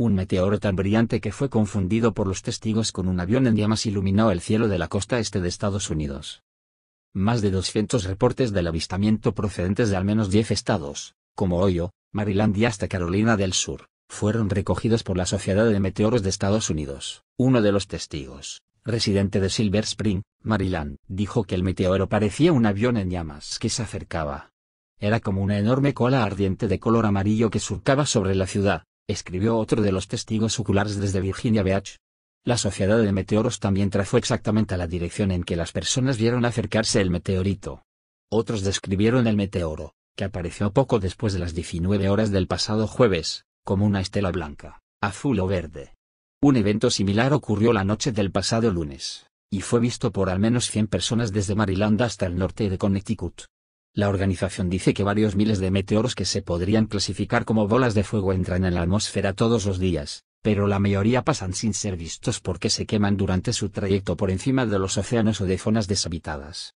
un meteoro tan brillante que fue confundido por los testigos con un avión en llamas iluminó el cielo de la costa este de Estados Unidos. Más de 200 reportes del avistamiento procedentes de al menos 10 estados, como Ohio, Maryland y hasta Carolina del Sur, fueron recogidos por la Sociedad de Meteoros de Estados Unidos. Uno de los testigos, residente de Silver Spring, Maryland, dijo que el meteoro parecía un avión en llamas que se acercaba. Era como una enorme cola ardiente de color amarillo que surcaba sobre la ciudad, escribió otro de los testigos oculares desde Virginia Beach. La Sociedad de Meteoros también trazó exactamente la dirección en que las personas vieron acercarse el meteorito. Otros describieron el meteoro, que apareció poco después de las 19 horas del pasado jueves, como una estela blanca, azul o verde. Un evento similar ocurrió la noche del pasado lunes, y fue visto por al menos 100 personas desde Maryland hasta el norte de Connecticut. La organización dice que varios miles de meteoros que se podrían clasificar como bolas de fuego entran en la atmósfera todos los días, pero la mayoría pasan sin ser vistos porque se queman durante su trayecto por encima de los océanos o de zonas deshabitadas.